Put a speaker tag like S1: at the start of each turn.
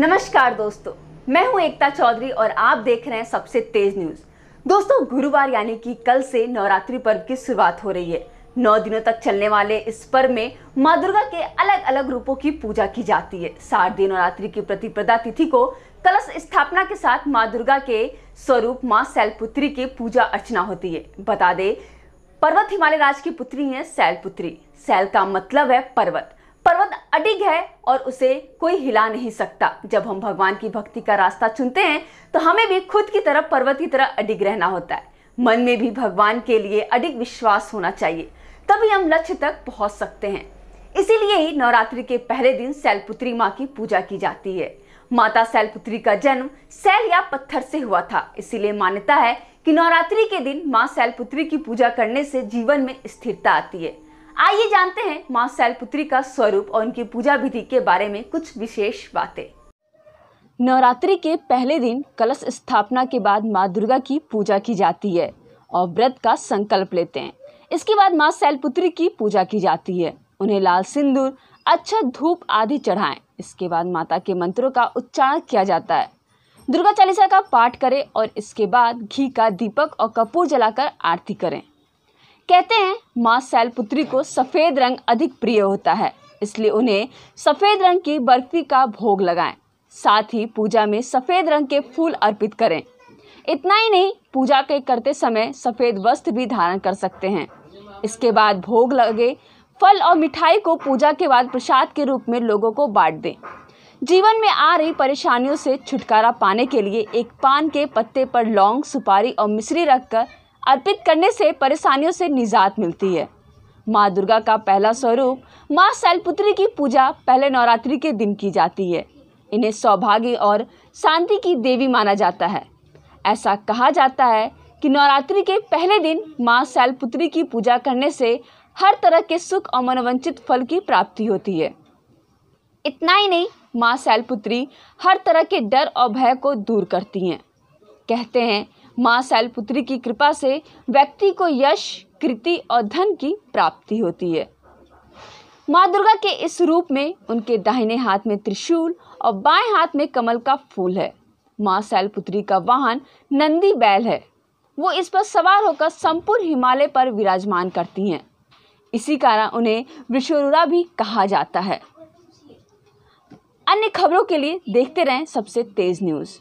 S1: नमस्कार दोस्तों मैं हूं एकता चौधरी और आप देख रहे हैं सबसे तेज न्यूज दोस्तों गुरुवार यानी कि कल से नवरात्रि पर्व की शुरुआत हो रही है नौ दिनों तक चलने वाले इस पर्व में माँ दुर्गा के अलग अलग रूपों की पूजा की जाती है शारदीय नवरात्रि की प्रतिपदा तिथि को कलश स्थापना के साथ माँ दुर्गा के स्वरूप माँ शैलपुत्री की पूजा अर्चना होती है बता दे पर्वत हिमालय राज की पुत्री है शैलपुत्री शैल का मतलब है पर्वत पर्वत अडिग है और उसे कोई हिला नहीं सकता जब हम भगवान की भक्ति का रास्ता चुनते हैं तो हमें भी खुद की तरफ पर्वत की तरह अडिग रहना होता है मन में भी भगवान के लिए अडिग विश्वास होना चाहिए तभी हम लक्ष्य तक पहुंच सकते हैं इसीलिए ही नवरात्रि के पहले दिन सैलपुत्री माँ की पूजा की जाती है माता सैलपुत्री का जन्म सैल या पत्थर से हुआ था इसीलिए मान्यता है कि नवरात्रि के दिन माँ सैलपुत्री की पूजा करने से जीवन में स्थिरता आती है आइए जानते हैं माँ शैलपुत्री का स्वरूप और उनकी पूजा विधि के बारे में कुछ विशेष बातें नवरात्रि के पहले दिन कलश स्थापना के बाद माँ दुर्गा की पूजा की जाती है और व्रत का संकल्प लेते हैं इसके बाद माँ शैलपुत्री की पूजा की जाती है उन्हें लाल सिंदूर अच्छा धूप आदि चढ़ाएं इसके बाद माता के मंत्रों का उच्चारण किया जाता है दुर्गा चालीसा का पाठ करें और इसके बाद घी का दीपक और कपूर जलाकर आरती करें कहते हैं माँ शैलपुत्री को सफ़ेद रंग अधिक प्रिय होता है इसलिए उन्हें सफ़ेद रंग की बर्फी का भोग लगाएं साथ ही पूजा में सफ़ेद रंग के फूल अर्पित करें इतना ही नहीं पूजा के करते समय सफ़ेद वस्त्र भी धारण कर सकते हैं इसके बाद भोग लगे फल और मिठाई को पूजा के बाद प्रसाद के रूप में लोगों को बांट दें जीवन में आ रही परेशानियों से छुटकारा पाने के लिए एक पान के पत्ते पर लौंग सुपारी और मिश्री रखकर अर्पित करने से परेशानियों से निजात मिलती है माँ दुर्गा का पहला स्वरूप माँ शैलपुत्री की पूजा पहले नवरात्रि के दिन की जाती है इन्हें सौभाग्य और शांति की देवी माना जाता है ऐसा कहा जाता है कि नवरात्रि के पहले दिन माँ शैलपुत्री की पूजा करने से हर तरह के सुख और मनोवंचित फल की प्राप्ति होती है इतना ही नहीं माँ शैलपुत्री हर तरह के डर और भय को दूर करती हैं कहते हैं माँ शैलपुत्री की कृपा से व्यक्ति को यश कृति और धन की प्राप्ति होती है माँ दुर्गा के इस रूप में उनके दाहिने हाथ में त्रिशूल और बाएं हाथ में कमल का फूल है माँ शैलपुत्री का वाहन नंदी बैल है वो इस पर सवार होकर संपूर्ण हिमालय पर विराजमान करती हैं इसी कारण उन्हें विश्वरूरा भी कहा जाता है अन्य खबरों के लिए देखते रहें सबसे तेज़ न्यूज़